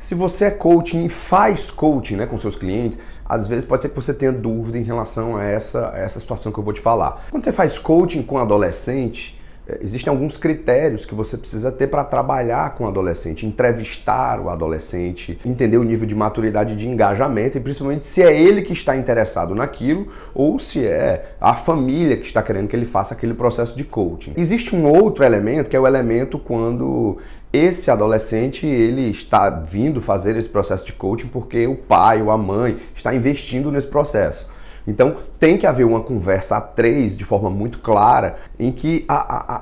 Se você é coaching e faz coaching né, com seus clientes, às vezes pode ser que você tenha dúvida em relação a essa, a essa situação que eu vou te falar. Quando você faz coaching com adolescente, é, existem alguns critérios que você precisa ter para trabalhar com o adolescente, entrevistar o adolescente, entender o nível de maturidade de engajamento e principalmente se é ele que está interessado naquilo ou se é a família que está querendo que ele faça aquele processo de coaching. Existe um outro elemento que é o elemento quando esse adolescente ele está vindo fazer esse processo de coaching porque o pai ou a mãe está investindo nesse processo. Então tem que haver uma conversa a três de forma muito clara em que a,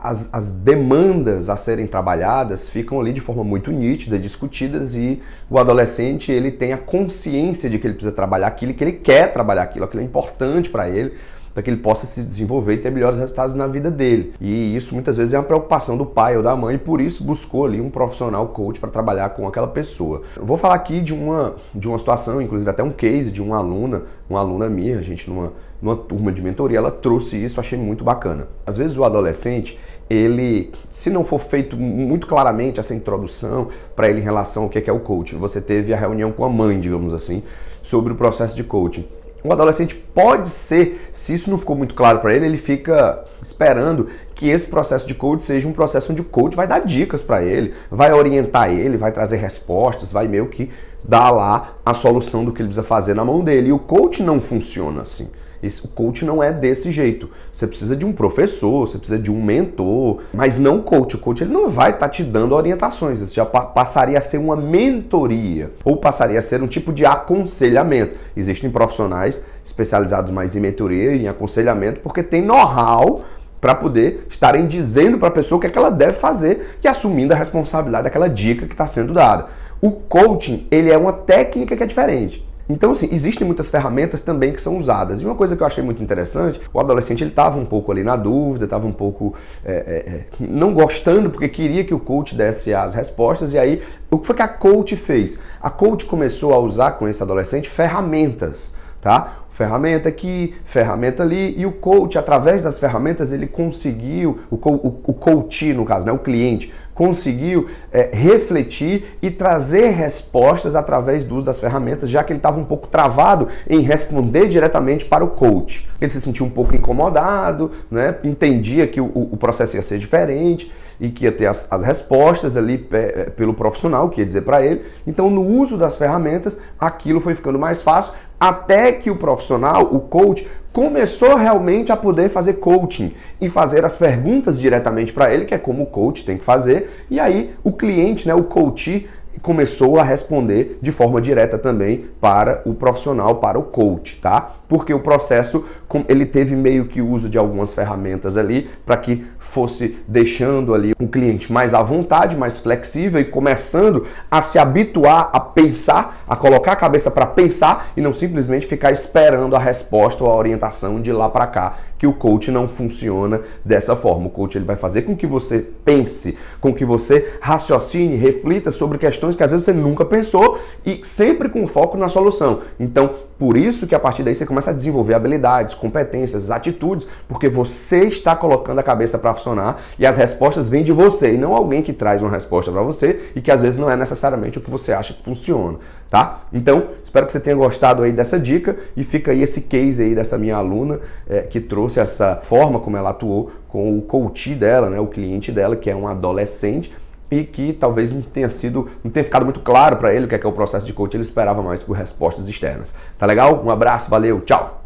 a, as, as demandas a serem trabalhadas ficam ali de forma muito nítida, discutidas e o adolescente ele tem a consciência de que ele precisa trabalhar aquilo, que ele quer trabalhar aquilo, aquilo é importante para ele para que ele possa se desenvolver e ter melhores resultados na vida dele. E isso muitas vezes é uma preocupação do pai ou da mãe, e por isso buscou ali um profissional coach para trabalhar com aquela pessoa. Eu vou falar aqui de uma, de uma situação, inclusive até um case de uma aluna, uma aluna minha, a gente numa, numa turma de mentoria, ela trouxe isso, achei muito bacana. Às vezes o adolescente, ele, se não for feito muito claramente essa introdução para ele em relação ao é que é o coaching, você teve a reunião com a mãe, digamos assim, sobre o processo de coaching o adolescente pode ser, se isso não ficou muito claro para ele, ele fica esperando que esse processo de coach seja um processo onde o coach vai dar dicas para ele, vai orientar ele, vai trazer respostas, vai meio que dar lá a solução do que ele precisa fazer na mão dele. E o coach não funciona assim o coach não é desse jeito. Você precisa de um professor, você precisa de um mentor, mas não coach. O coach ele não vai estar tá te dando orientações. Isso já pa passaria a ser uma mentoria ou passaria a ser um tipo de aconselhamento. Existem profissionais especializados mais em mentoria e em aconselhamento porque tem know-how para poder estarem dizendo para a pessoa o que, é que ela deve fazer e assumindo a responsabilidade daquela dica que está sendo dada. O coaching ele é uma técnica que é diferente. Então, assim, existem muitas ferramentas também que são usadas. E uma coisa que eu achei muito interessante, o adolescente ele estava um pouco ali na dúvida, estava um pouco é, é, é, não gostando, porque queria que o coach desse as respostas, e aí o que foi que a coach fez? A coach começou a usar com esse adolescente ferramentas, tá? ferramenta aqui, ferramenta ali, e o coach, através das ferramentas, ele conseguiu, o, co o, o coach, no caso, né, o cliente, conseguiu é, refletir e trazer respostas através do uso das ferramentas, já que ele estava um pouco travado em responder diretamente para o coach. Ele se sentiu um pouco incomodado, né, entendia que o, o processo ia ser diferente e que ia ter as, as respostas ali pe, eh, pelo profissional, que ia dizer para ele. Então, no uso das ferramentas, aquilo foi ficando mais fácil, até que o profissional, o coach, começou realmente a poder fazer coaching e fazer as perguntas diretamente para ele, que é como o coach tem que fazer. E aí, o cliente, né, o coach, começou a responder de forma direta também para o profissional, para o coach, tá? porque o processo ele teve meio que uso de algumas ferramentas ali para que fosse deixando ali o cliente mais à vontade, mais flexível e começando a se habituar a pensar, a colocar a cabeça para pensar e não simplesmente ficar esperando a resposta ou a orientação de lá para cá que o coach não funciona dessa forma. O coach ele vai fazer com que você pense, com que você raciocine, reflita sobre questões que às vezes você nunca pensou e sempre com foco na solução. Então, por isso que a partir daí você começa começa a desenvolver habilidades, competências, atitudes, porque você está colocando a cabeça para funcionar e as respostas vêm de você e não alguém que traz uma resposta para você e que às vezes não é necessariamente o que você acha que funciona, tá? Então, espero que você tenha gostado aí dessa dica e fica aí esse case aí dessa minha aluna é, que trouxe essa forma como ela atuou com o coach dela, né, o cliente dela, que é um adolescente e que talvez não tenha sido, não tenha ficado muito claro para ele o que é, que é o processo de coaching, ele esperava mais por respostas externas. Tá legal? Um abraço, valeu, tchau!